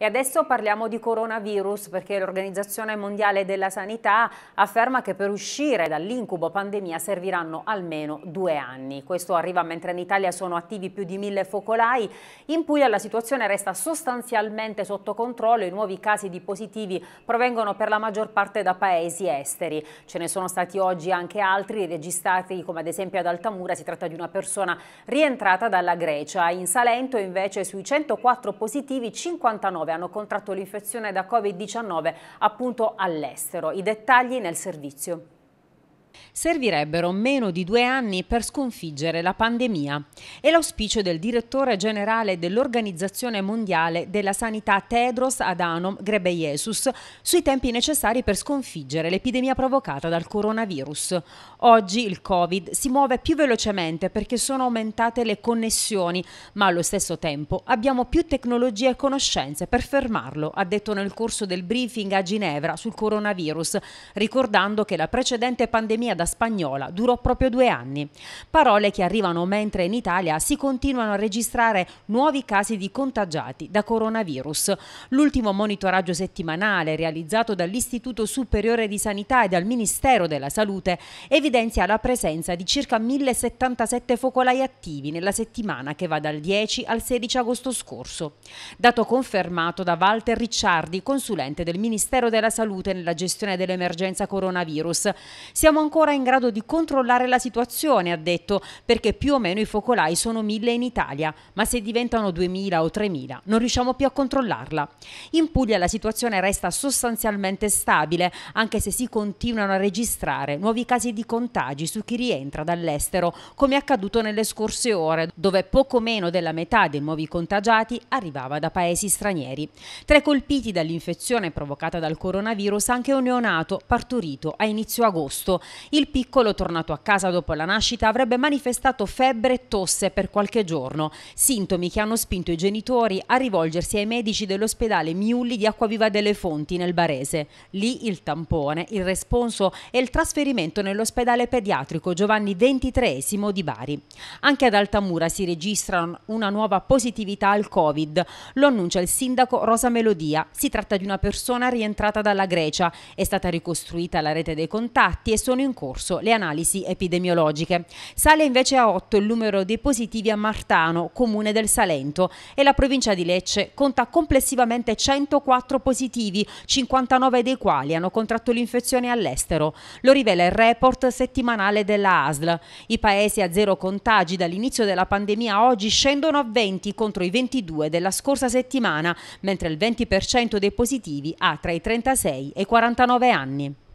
E adesso parliamo di coronavirus perché l'Organizzazione Mondiale della Sanità afferma che per uscire dall'incubo pandemia serviranno almeno due anni. Questo arriva mentre in Italia sono attivi più di mille focolai. In Puglia la situazione resta sostanzialmente sotto controllo. I nuovi casi di positivi provengono per la maggior parte da paesi esteri. Ce ne sono stati oggi anche altri registrati come ad esempio ad Altamura. Si tratta di una persona rientrata dalla Grecia. In Salento invece sui 104 positivi 59 hanno contratto l'infezione da Covid-19 appunto all'estero. I dettagli nel servizio. Servirebbero meno di due anni per sconfiggere la pandemia. È l'auspicio del direttore generale dell'Organizzazione Mondiale della Sanità Tedros Adhanom Ghebreyesus sui tempi necessari per sconfiggere l'epidemia provocata dal coronavirus. Oggi il Covid si muove più velocemente perché sono aumentate le connessioni, ma allo stesso tempo abbiamo più tecnologie e conoscenze per fermarlo, ha detto nel corso del briefing a Ginevra sul coronavirus, ricordando che la precedente pandemia accademia da spagnola, durò proprio due anni. Parole che arrivano mentre in Italia si continuano a registrare nuovi casi di contagiati da coronavirus. L'ultimo monitoraggio settimanale realizzato dall'Istituto Superiore di Sanità e dal Ministero della Salute evidenzia la presenza di circa 1077 focolai attivi nella settimana che va dal 10 al 16 agosto scorso. Dato confermato da Walter Ricciardi, consulente del Ministero della Salute nella gestione dell'emergenza coronavirus. Siamo ancora in grado di controllare la situazione, ha detto, perché più o meno i focolai sono mille in Italia, ma se diventano 2000 o 3000 non riusciamo più a controllarla. In Puglia la situazione resta sostanzialmente stabile, anche se si continuano a registrare nuovi casi di contagi su chi rientra dall'estero, come è accaduto nelle scorse ore, dove poco meno della metà dei nuovi contagiati arrivava da paesi stranieri. Tra i colpiti dall'infezione provocata dal coronavirus anche un neonato partorito a inizio agosto. Il piccolo, tornato a casa dopo la nascita, avrebbe manifestato febbre e tosse per qualche giorno, sintomi che hanno spinto i genitori a rivolgersi ai medici dell'ospedale Miulli di Acquaviva delle Fonti nel Barese. Lì il tampone, il responso e il trasferimento nell'ospedale pediatrico Giovanni XXIII di Bari. Anche ad Altamura si registra una nuova positività al Covid. Lo annuncia il sindaco Rosa Melodia. Si tratta di una persona rientrata dalla Grecia. È stata ricostruita la rete dei contatti e sono in in corso le analisi epidemiologiche. Sale invece a 8 il numero dei positivi a Martano, comune del Salento, e la provincia di Lecce conta complessivamente 104 positivi, 59 dei quali hanno contratto l'infezione all'estero. Lo rivela il report settimanale della ASL. I paesi a zero contagi dall'inizio della pandemia oggi scendono a 20 contro i 22 della scorsa settimana, mentre il 20% dei positivi ha tra i 36 e i 49 anni.